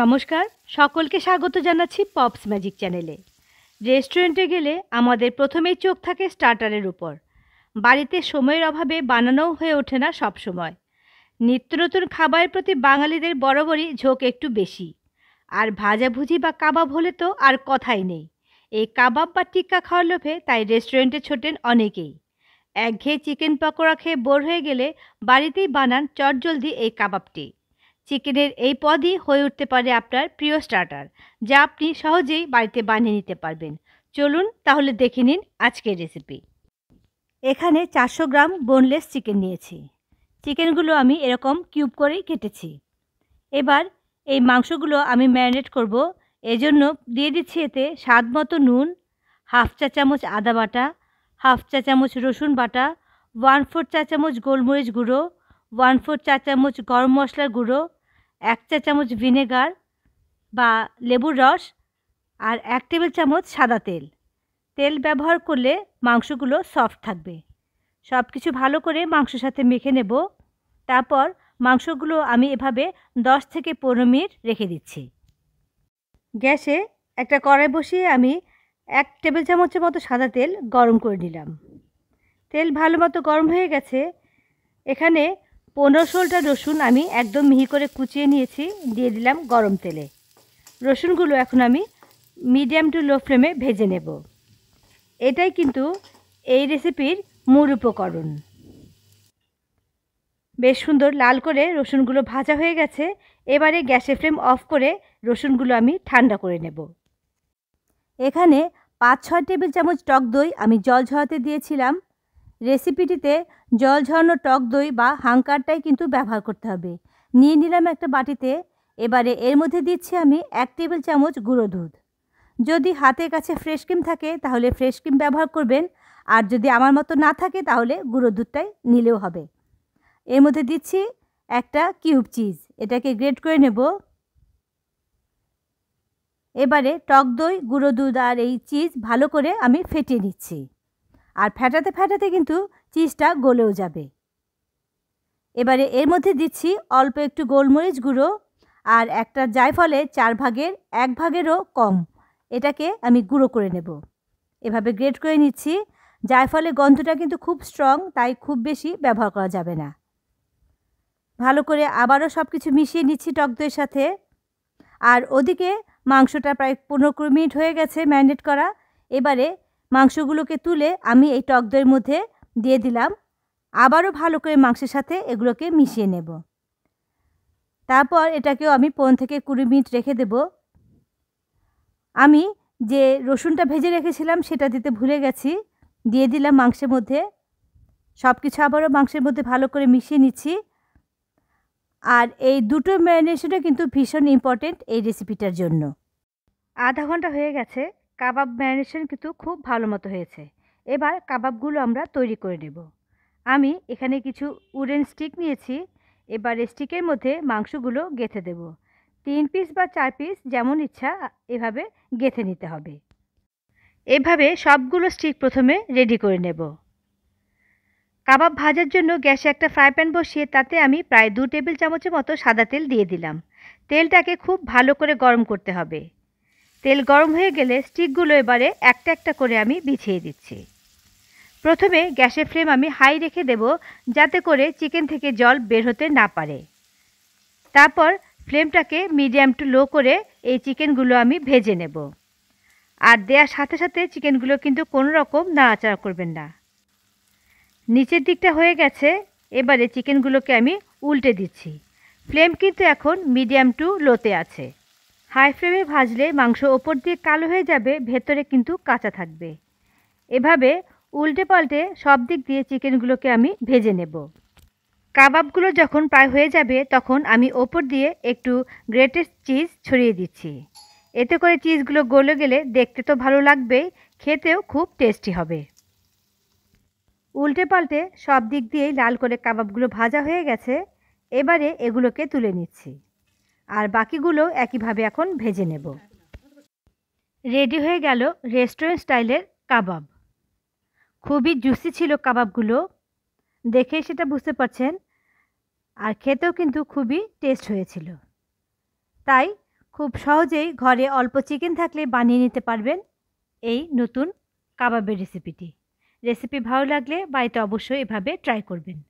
নমস্কার সকলকে স্বাগত জানাচ্ছি পপস ম্যাজিক চ্যানেলে রেস্টুরেন্টে গেলে আমাদের প্রথমেই চোখ থাকে স্টার্টারের উপর বাড়িতে সময়ের অভাবে বানানোও হয়ে ওঠে না সব সময় নিত্য নতুন খাবারের প্রতি বাঙালিদের বরাবরই ঝোঁক একটু বেশি আর ভাজাভুজি বা কাবাব হলে তো আর কথাই নেই এই কাবাব বা টিক্কা খাওয়ার লোভে তাই রেস্টুরেন্টে ছোটেন অনেকেই একঘেয়ে চিকেন পকোড়া খেয়ে বোর হয়ে গেলে বাড়িতেই বানান চটজলদি এই কাবাবটি চিকেনের এই পদই হয়ে উঠতে পারে আপনার প্রিয় স্টার্টার যা আপনি সহজেই বাড়িতে বানিয়ে নিতে পারবেন চলুন তাহলে দেখে নিন আজকের রেসিপি এখানে চারশো গ্রাম বোনলেস চিকেন নিয়েছি চিকেনগুলো আমি এরকম কিউব করেই কেটেছি এবার এই মাংসগুলো আমি ম্যারিনেট করব এজন্য দিয়ে দিচ্ছি এতে স্বাদ মতো নুন হাফ চা চামচ আদা বাটা হাফ চা চামচ রসুন বাটা ওয়ান ফোর চা চামচ গোলমরিচ গুঁড়ো ওয়ান ফোর চা চামচ গরম মশলার গুঁড়ো এক চা চামচ ভিনেগার বা লেবুর রস আর এক টেবিল চামচ সাদা তেল তেল ব্যবহার করলে মাংসগুলো সফট থাকবে সব কিছু ভালো করে মাংসের সাথে মেখে নেব তারপর মাংসগুলো আমি এভাবে 10 থেকে পনেরো মিনিট রেখে দিচ্ছি গ্যাসে একটা কড়াই বসিয়ে আমি এক টেবিল চামচের মতো সাদা তেল গরম করে নিলাম তেল ভালো মতো গরম হয়ে গেছে এখানে পনেরো ষোলোটা রসুন আমি একদম মিহি করে কুচিয়ে নিয়েছি দিয়ে দিলাম গরম তেলে রসুনগুলো এখন আমি মিডিয়াম টু লো ফ্লেমে ভেজে নেব এটাই কিন্তু এই রেসিপির মূল উপকরণ বেশ সুন্দর লাল করে রসুনগুলো ভাজা হয়ে গেছে এবারে গ্যাসের ফ্লেম অফ করে রসুনগুলো আমি ঠান্ডা করে নেব এখানে পাঁচ ছয় টেবিল চামচ টক দই আমি জল ঝরাতে দিয়েছিলাম রেসিপিটিতে জল ঝরানো টক দই বা হাঙ্কারটাই কিন্তু ব্যবহার করতে হবে নিয়ে নিলাম একটা বাটিতে এবারে এর মধ্যে দিচ্ছি আমি এক টেবিল চামচ গুঁড়ো দুধ যদি হাতের কাছে ফ্রেশ ক্রিম থাকে তাহলে ফ্রেশ ক্রিম ব্যবহার করবেন আর যদি আমার মতো না থাকে তাহলে গুঁড়ো দুধটাই নিলেও হবে এর মধ্যে দিচ্ছি একটা কিউব চিজ এটাকে গ্রেট করে নেব এবারে টক দই গুঁড়ো দুধ আর এই চিজ ভালো করে আমি ফেটিয়ে নিচ্ছি আর ফ্যাটাতে ফ্যাটাতে কিন্তু চিজটা গলেও যাবে এবারে এর মধ্যে দিচ্ছি অল্প একটু গোলমরিচ গুঁড়ো আর একটা জায়ফলে চার ভাগের এক ভাগেরও কম এটাকে আমি গুঁড়ো করে নেব এভাবে গ্রেট করে নিচ্ছি জায়ফলে গন্ধটা কিন্তু খুব স্ট্রং তাই খুব বেশি ব্যবহার করা যাবে না ভালো করে আবারও সব কিছু মিশিয়ে নিচ্ছি টক দইয়ের সাথে আর ওদিকে মাংসটা প্রায় পনেরো কুড়ি মিনিট হয়ে গেছে ম্যারিনেট করা এবারে মাংসগুলোকে তুলে আমি এই টক দইয়ের মধ্যে দিয়ে দিলাম আবারও ভালো করে মাংসের সাথে এগুলোকে মিশিয়ে নেব তারপর এটাকেও আমি পনেরো থেকে কুড়ি মিনিট রেখে দেব আমি যে রসুনটা ভেজে রেখেছিলাম সেটা দিতে ভুলে গেছি দিয়ে দিলাম মাংসের মধ্যে সব কিছু আবারও মাংসের মধ্যে ভালো করে মিশিয়ে নিচ্ছি আর এই দুটো ম্যারিনেশনটা কিন্তু ভীষণ ইম্পর্টেন্ট এই রেসিপিটার জন্য আধা ঘন্টা হয়ে গেছে কাবাব ম্যারিনেশন কিন্তু খুব ভালো মতো হয়েছে এবার কাবাবগুলো আমরা তৈরি করে নেব আমি এখানে কিছু উডেন স্টিক নিয়েছি এবার স্টিকের মধ্যে মাংসগুলো গেঁথে দেব তিন পিস বা চার পিস যেমন ইচ্ছা এভাবে গেঁথে নিতে হবে এভাবে সবগুলো স্টিক প্রথমে রেডি করে নেব কাবাব ভাজার জন্য গ্যাসে একটা ফ্রাই প্যান বসিয়ে তাতে আমি প্রায় দু টেবিল চামচের মতো সাদা তেল দিয়ে দিলাম তেলটাকে খুব ভালো করে গরম করতে হবে তেল গরম হয়ে গেলে স্টিকগুলো এবারে একটা একটা করে আমি বিছিয়ে দিচ্ছি প্রথমে গ্যাসের ফ্লেম আমি হাই রেখে দেব যাতে করে চিকেন থেকে জল বের হতে না পারে তারপর ফ্লেমটাকে মিডিয়াম টু লো করে এই চিকেনগুলো আমি ভেজে নেব আর দেওয়ার সাথে সাথে চিকেনগুলো কিন্তু কোনো রকম নাড়াচাড়া করবেন না নিচের দিকটা হয়ে গেছে এবারে চিকেনগুলোকে আমি উল্টে দিচ্ছি ফ্লেম কিন্তু এখন মিডিয়াম টু লোতে আছে হাই ফ্লেমে ভাজলে মাংস ওপর দিয়ে কালো হয়ে যাবে ভেতরে কিন্তু কাঁচা থাকবে এভাবে উল্টে পাল্টে সব দিক দিয়ে চিকেনগুলোকে আমি ভেজে নেব কাবাবগুলো যখন প্রায় হয়ে যাবে তখন আমি ওপর দিয়ে একটু গ্রেটেস্ট চিজ ছড়িয়ে দিচ্ছি এতে করে চিজগুলো গলে গেলে দেখতে তো ভালো লাগবে খেতেও খুব টেস্টি হবে উল্টে পাল্টে সব দিক দিয়েই লাল করে কাবাবগুলো ভাজা হয়ে গেছে এবারে এগুলোকে তুলে নিচ্ছি আর বাকিগুলো একইভাবে এখন ভেজে নেব রেডি হয়ে গেল রেস্টুরেন্ট স্টাইলের কাবাব খুবই জুসি ছিল কাবাবগুলো দেখে সেটা বুঝতে পারছেন আর খেতেও কিন্তু খুবই টেস্ট হয়েছিল তাই খুব সহজেই ঘরে অল্প চিকেন থাকলে বানিয়ে নিতে পারবেন এই নতুন কাবাবের রেসিপিটি রেসিপি ভালো লাগলে বাড়িতে অবশ্যই এভাবে ট্রাই করবেন